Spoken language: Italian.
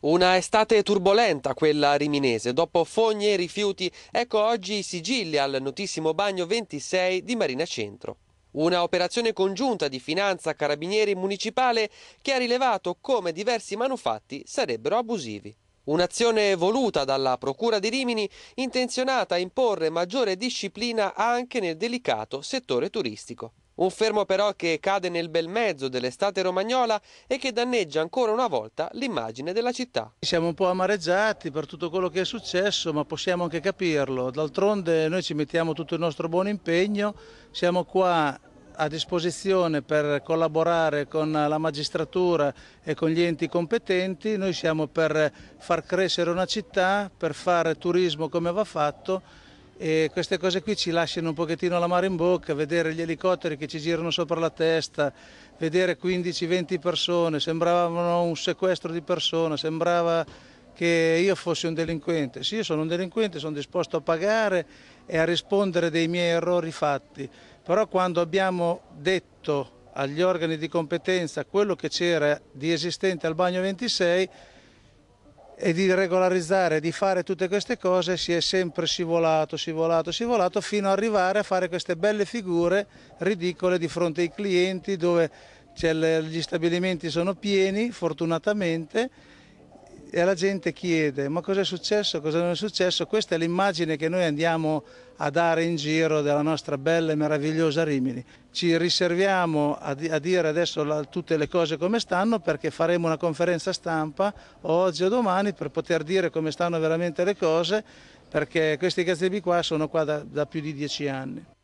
Una estate turbolenta quella riminese, dopo fogne e rifiuti, ecco oggi i sigilli al notissimo bagno 26 di Marina Centro. Una operazione congiunta di finanza, carabinieri e municipale che ha rilevato come diversi manufatti sarebbero abusivi. Un'azione voluta dalla Procura di Rimini intenzionata a imporre maggiore disciplina anche nel delicato settore turistico. Un fermo però che cade nel bel mezzo dell'estate romagnola e che danneggia ancora una volta l'immagine della città. Siamo un po' amareggiati per tutto quello che è successo, ma possiamo anche capirlo. D'altronde noi ci mettiamo tutto il nostro buon impegno, siamo qua a disposizione per collaborare con la magistratura e con gli enti competenti, noi siamo per far crescere una città, per fare turismo come va fatto e queste cose qui ci lasciano un pochettino la mare in bocca, vedere gli elicotteri che ci girano sopra la testa, vedere 15-20 persone, sembravano un sequestro di persone, sembrava che io fossi un delinquente. Sì, io sono un delinquente, sono disposto a pagare e a rispondere dei miei errori fatti, però quando abbiamo detto agli organi di competenza quello che c'era di esistente al bagno 26, e di regolarizzare, di fare tutte queste cose si è sempre scivolato, scivolato, scivolato fino ad arrivare a fare queste belle figure ridicole di fronte ai clienti dove gli stabilimenti sono pieni fortunatamente e la gente chiede ma cosa è successo, cosa non è successo, questa è l'immagine che noi andiamo a dare in giro della nostra bella e meravigliosa Rimini. Ci riserviamo a, di, a dire adesso la, tutte le cose come stanno perché faremo una conferenza stampa oggi o domani per poter dire come stanno veramente le cose perché questi gazebi qua sono qua da, da più di dieci anni.